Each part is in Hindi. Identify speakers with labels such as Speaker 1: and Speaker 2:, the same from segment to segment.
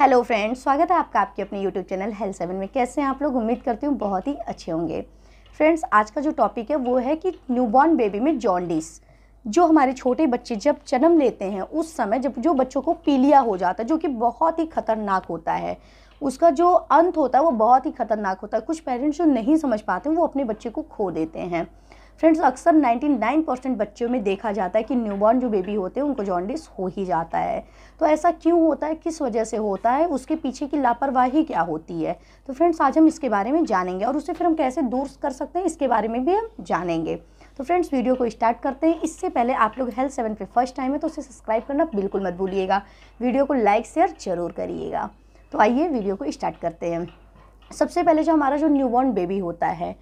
Speaker 1: हेलो फ्रेंड्स स्वागत है आपका आपके अपने यूट्यूब चैनल हेल्थ सेवन में कैसे हैं आप लोग उम्मीद करती हूँ बहुत ही अच्छे होंगे फ्रेंड्स आज का जो टॉपिक है वो है कि न्यूबॉर्न बेबी में जॉन्डिस जो हमारे छोटे बच्चे जब जन्म लेते हैं उस समय जब जो बच्चों को पीलिया हो जाता है जो कि बहुत ही खतरनाक होता है उसका जो अंत होता है वो बहुत ही खतरनाक होता है कुछ पेरेंट्स जो नहीं समझ पाते वो अपने बच्चे को खो देते हैं फ्रेंड्स अक्सर 99 परसेंट बच्चों में देखा जाता है कि न्यूबॉर्न जो बेबी होते हैं उनको जॉन्डिस हो ही जाता है तो ऐसा क्यों होता है किस वजह से होता है उसके पीछे की लापरवाही क्या होती है तो फ्रेंड्स आज हम इसके बारे में जानेंगे और उसे फिर हम कैसे दूर कर सकते हैं इसके बारे में भी हम जानेंगे तो फ्रेंड्स वीडियो को स्टार्ट करते हैं इससे पहले आप लोग हेल्थ सेवन पे फर्स्ट टाइम है तो उसे सब्सक्राइब करना बिल्कुल मत भूलिएगा वीडियो को लाइक शेयर जरूर करिएगा तो आइए वीडियो को स्टार्ट करते हैं सबसे पहले जो हमारा जो न्यूबॉर्न बेबी होता है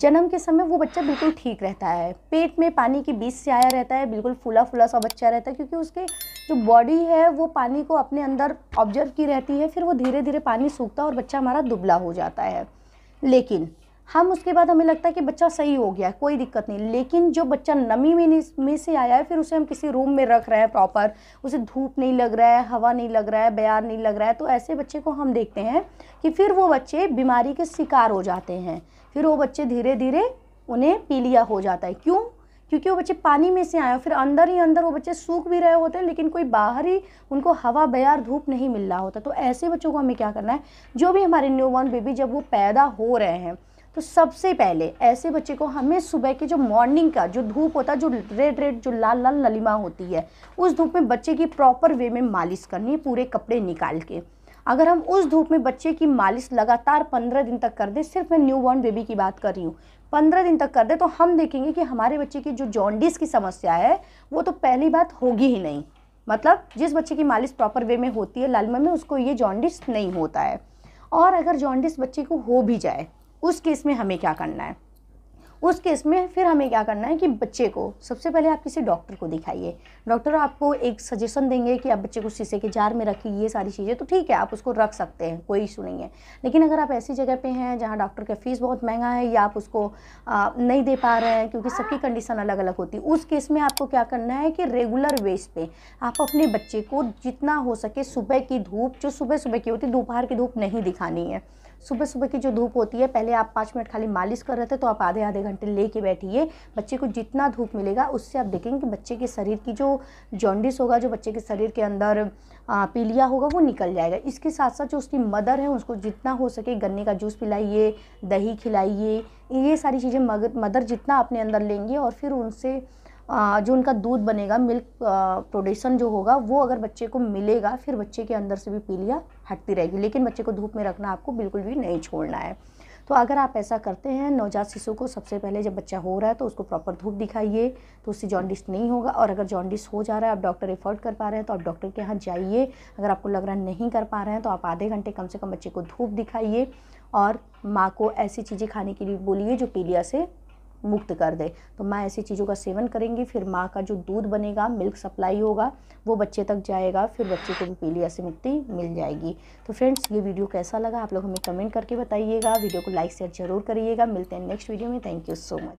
Speaker 1: जन्म के समय वो बच्चा बिल्कुल ठीक रहता है पेट में पानी की बीस से आया रहता है बिल्कुल फूला फूला सा बच्चा रहता है क्योंकि उसके जो बॉडी है वो पानी को अपने अंदर ऑब्जर्व की रहती है फिर वो धीरे धीरे पानी सूखता है और बच्चा हमारा दुबला हो जाता है लेकिन हम उसके बाद हमें लगता है कि बच्चा सही हो गया कोई दिक्कत नहीं लेकिन जो बच्चा नमी में में से आया है फिर उसे हम किसी रूम में रख रहे हैं प्रॉपर उसे धूप नहीं लग रहा है हवा नहीं लग रहा है बयार नहीं लग रहा है तो ऐसे बच्चे को हम देखते हैं कि फिर वो बच्चे बीमारी के शिकार हो जाते हैं फिर वो बच्चे धीरे धीरे उन्हें पीलिया हो जाता है क्यों क्योंकि वो बच्चे पानी में से आए फिर अंदर ही अंदर वो बच्चे सूख भी रहे होते हैं लेकिन कोई बाहर ही उनको हवा बयार धूप नहीं मिल रहा होता तो ऐसे बच्चों को हमें क्या करना है जो भी हमारे न्यू बॉर्न बेबी जब वो पैदा हो रहे हैं तो सबसे पहले ऐसे बच्चे को हमें सुबह के जो मॉर्निंग का जो धूप होता है जो रेड रेड जो लाल लाल ललिमा होती है उस धूप में बच्चे की प्रॉपर वे में मालिश करनी है पूरे कपड़े निकाल के अगर हम उस धूप में बच्चे की मालिश लगातार पंद्रह दिन तक कर दें सिर्फ मैं न्यू बॉर्न बेबी की बात कर रही हूँ पंद्रह दिन तक कर दें तो हम देखेंगे कि हमारे बच्चे की जो जॉन्डिस की समस्या है वो तो पहली बात होगी ही नहीं मतलब जिस बच्चे की मालिश प्रॉपर वे में होती है लालमा में उसको ये जॉन्डिस नहीं होता है और अगर जॉन्डिस बच्चे को हो भी जाए उस केस में हमें क्या करना है उस केस में फिर हमें क्या करना है कि बच्चे को सबसे पहले आप किसी डॉक्टर को दिखाइए डॉक्टर आपको एक सजेशन देंगे कि आप बच्चे को शीशे के जार में रखिए ये सारी चीज़ें तो ठीक है आप उसको रख सकते हैं कोई इशू नहीं है लेकिन अगर आप ऐसी जगह पे हैं जहाँ डॉक्टर का फीस बहुत महंगा है या आप उसको आ, नहीं दे पा रहे हैं क्योंकि सबकी कंडीशन अलग अलग होती है उस केस में आपको क्या करना है कि रेगुलर बेस पर आप अपने बच्चे को जितना हो सके सुबह की धूप जो सुबह सुबह की होती है दोपहर की धूप नहीं दिखानी है सुबह सुबह की जो धूप होती है पहले आप पाँच मिनट खाली मालिश कर रहे थे तो आप आधे आधे घंटे लेके बैठिए बच्चे को जितना धूप मिलेगा उससे आप देखेंगे कि बच्चे के शरीर की जो जॉन्डिस होगा जो बच्चे के शरीर के अंदर पीलिया होगा वो निकल जाएगा इसके साथ साथ जो उसकी मदर है उसको जितना हो सके गन्ने का जूस पिलाइए दही खिलाइए ये सारी चीज़ें मगर मदर जितना अपने अंदर लेंगे और फिर उनसे जो उनका दूध बनेगा मिल्क प्रोडक्शन जो होगा वो अगर बच्चे को मिलेगा फिर बच्चे के अंदर से भी पीलिया हटती रहेगी लेकिन बच्चे को धूप में रखना आपको बिल्कुल भी नहीं छोड़ना है तो अगर आप ऐसा करते हैं नवजात शिशु को सबसे पहले जब बच्चा हो रहा है तो उसको प्रॉपर धूप दिखाइए तो उससे जॉन्डिस नहीं होगा और अगर जॉन्डिस हो जा रहा है आप डॉक्टर एफर्ट कर पा रहे हैं तो आप डॉक्टर के यहाँ जाइए अगर आपको लग रहा नहीं कर पा रहे हैं तो आप आधे घंटे कम से कम बच्चे को धूप दिखाइए और माँ को ऐसी चीज़ें खाने के लिए बोलिए जो पीलिया से मुक्त कर दे तो माँ ऐसी चीज़ों का सेवन करेंगी फिर माँ का जो दूध बनेगा मिल्क सप्लाई होगा वो बच्चे तक जाएगा फिर बच्चे को भी पीलिया से मुक्ति मिल जाएगी तो फ्रेंड्स ये वीडियो कैसा लगा आप लोग हमें कमेंट करके बताइएगा वीडियो को लाइक शेयर जरूर करिएगा मिलते हैं नेक्स्ट वीडियो में थैंक यू सो मच